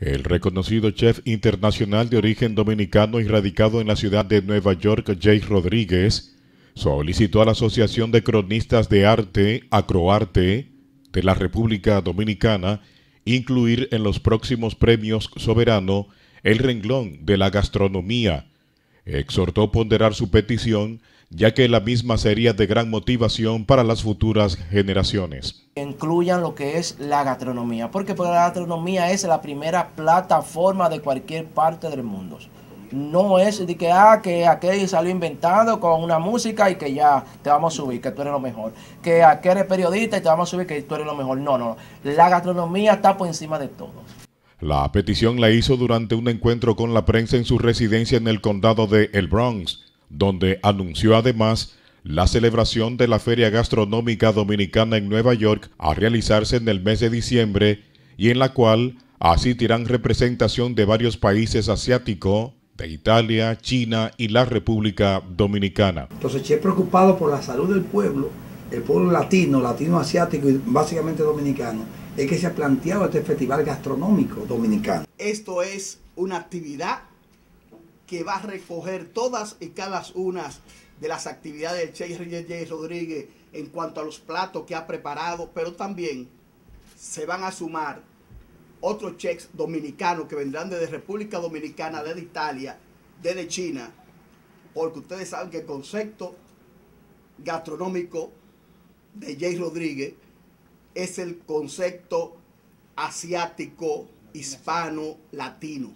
El reconocido chef internacional de origen dominicano y radicado en la ciudad de Nueva York, Jay Rodríguez, solicitó a la Asociación de Cronistas de Arte, Acroarte, de la República Dominicana, incluir en los próximos premios soberano el renglón de la gastronomía. Exhortó ponderar su petición ya que la misma sería de gran motivación para las futuras generaciones. Incluyan lo que es la gastronomía, porque pues, la gastronomía es la primera plataforma de cualquier parte del mundo. No es de que, ah, que aquel salió inventado con una música y que ya te vamos a subir, que tú eres lo mejor. Que aquel es periodista y te vamos a subir, que tú eres lo mejor. No, no, la gastronomía está por encima de todo. La petición la hizo durante un encuentro con la prensa en su residencia en el condado de El Bronx donde anunció además la celebración de la Feria Gastronómica Dominicana en Nueva York a realizarse en el mes de diciembre y en la cual asistirán representación de varios países asiáticos, de Italia, China y la República Dominicana. Entonces, es preocupado por la salud del pueblo, el pueblo latino, latino asiático y básicamente dominicano, es que se ha planteado este festival gastronómico dominicano. Esto es una actividad que va a recoger todas y cada una de las actividades del chef Rodríguez en cuanto a los platos que ha preparado, pero también se van a sumar otros chefs dominicanos que vendrán desde República Dominicana, desde Italia, desde China, porque ustedes saben que el concepto gastronómico de Jay Rodríguez es el concepto asiático, hispano, latino.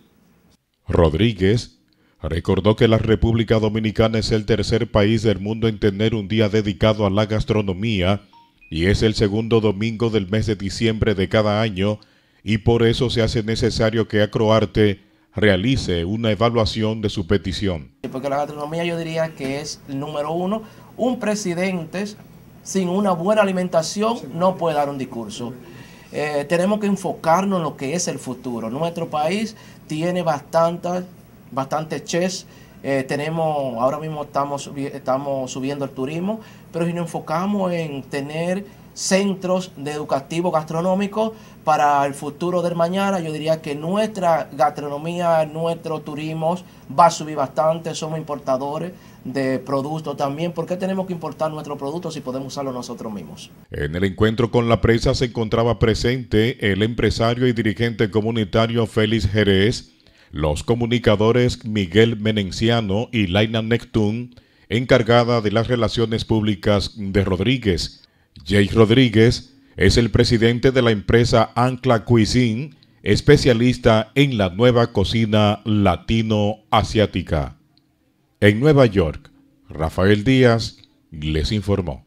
Rodríguez Recordó que la República Dominicana es el tercer país del mundo en tener un día dedicado a la gastronomía y es el segundo domingo del mes de diciembre de cada año y por eso se hace necesario que Acroarte realice una evaluación de su petición. Porque la gastronomía yo diría que es el número uno. Un presidente sin una buena alimentación no puede dar un discurso. Eh, tenemos que enfocarnos en lo que es el futuro. Nuestro país tiene bastantes bastante chess. Eh, tenemos, ahora mismo estamos, estamos subiendo el turismo, pero si nos enfocamos en tener centros de educativo gastronómico para el futuro del mañana, yo diría que nuestra gastronomía, nuestro turismo va a subir bastante, somos importadores de productos también. ¿Por qué tenemos que importar nuestros productos si podemos usarlo nosotros mismos? En el encuentro con la prensa se encontraba presente el empresario y dirigente comunitario Félix Jerez, los comunicadores Miguel Menenciano y Laina Neptun, encargada de las relaciones públicas de Rodríguez. Jay Rodríguez es el presidente de la empresa Ancla Cuisine, especialista en la nueva cocina latino-asiática. En Nueva York, Rafael Díaz les informó.